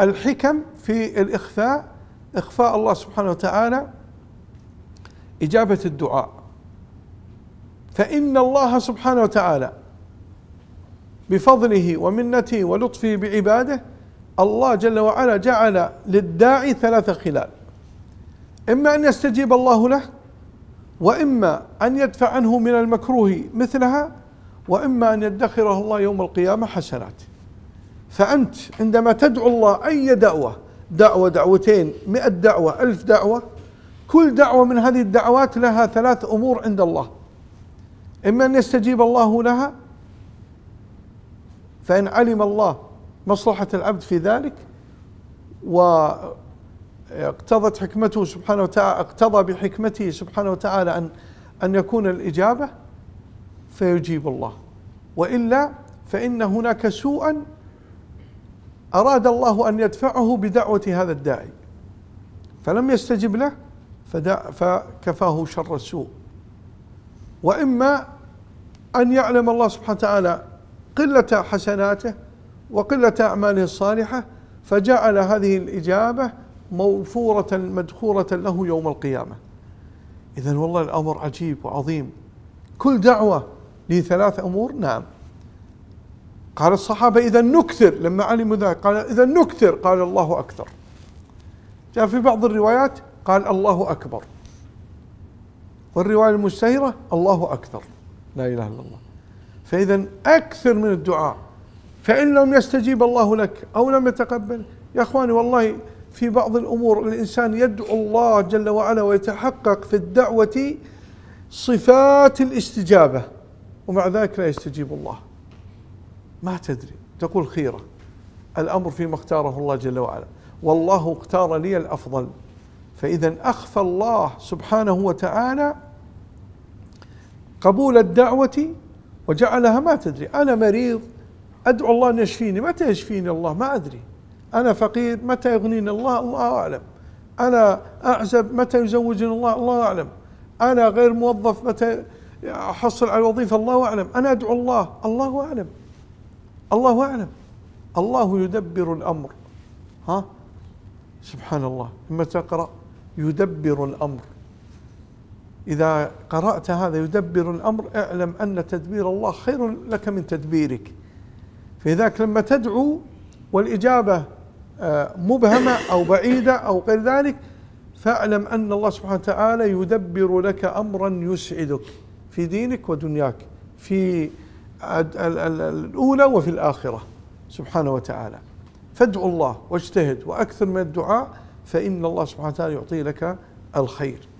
الحكم في الإخفاء إخفاء الله سبحانه وتعالى إجابة الدعاء فإن الله سبحانه وتعالى بفضله ومنته ولطفه بعباده الله جل وعلا جعل للداعي ثلاثة خلال إما أن يستجيب الله له وإما أن يدفع عنه من المكروه مثلها وإما أن يدخره الله يوم القيامة حسنات فأنت عندما تدعو الله أي دعوة دعوة دعوتين مئة دعوة ألف دعوة كل دعوة من هذه الدعوات لها ثلاث أمور عند الله إما أن يستجيب الله لها فإن علم الله مصلحة العبد في ذلك واقتضت حكمته سبحانه وتعالى اقتضى بحكمته سبحانه وتعالى أن أن يكون الإجابة فيجيب الله وإلا فإن هناك سوءا أراد الله أن يدفعه بدعوة هذا الداعي فلم يستجب له فكفاه شر السوء وإما أن يعلم الله سبحانه وتعالى قلة حسناته وقلة أعماله الصالحة فجعل هذه الإجابة موفورة مدخورة له يوم القيامة إذا والله الأمر عجيب وعظيم كل دعوة لثلاث أمور نعم قال الصحابة إذا نكثر لما علموا ذلك قال إذا نكثر قال الله أكثر جاء في بعض الروايات قال الله أكبر والرواية المشتهرة الله أكثر لا إله إلا الله فإذا أكثر من الدعاء فإن لم يستجيب الله لك أو لم يتقبل يا إخواني والله في بعض الأمور الإنسان يدعو الله جل وعلا ويتحقق في الدعوة صفات الاستجابة ومع ذلك لا يستجيب الله ما تدري تقول خيرة الأمر فيما اختاره الله جل وعلا والله اختار لي الأفضل فإذا أخفى الله سبحانه وتعالى قبول الدعوة وجعلها ما تدري أنا مريض أدعو الله أن يشفيني متى يشفيني الله ما أدري أنا فقير متى يغنيني الله الله أعلم أنا أعزب متى يزوجني الله الله أعلم أنا غير موظف متى أحصل على وظيفة الله أعلم أنا أدعو الله الله أعلم الله أعلم الله يدبر الأمر ها سبحان الله لما تقرأ يدبر الأمر إذا قرأت هذا يدبر الأمر اعلم أن تدبير الله خير لك من تدبيرك فلذلك لما تدعو والإجابة آه، مبهمة أو بعيدة أو غير ذلك فاعلم أن الله سبحانه وتعالى يدبر لك أمرا يسعدك في دينك ودنياك في الأولى وفي الآخرة سبحانه وتعالى فادع الله واجتهد وأكثر من الدعاء فإن الله سبحانه وتعالى يعطي لك الخير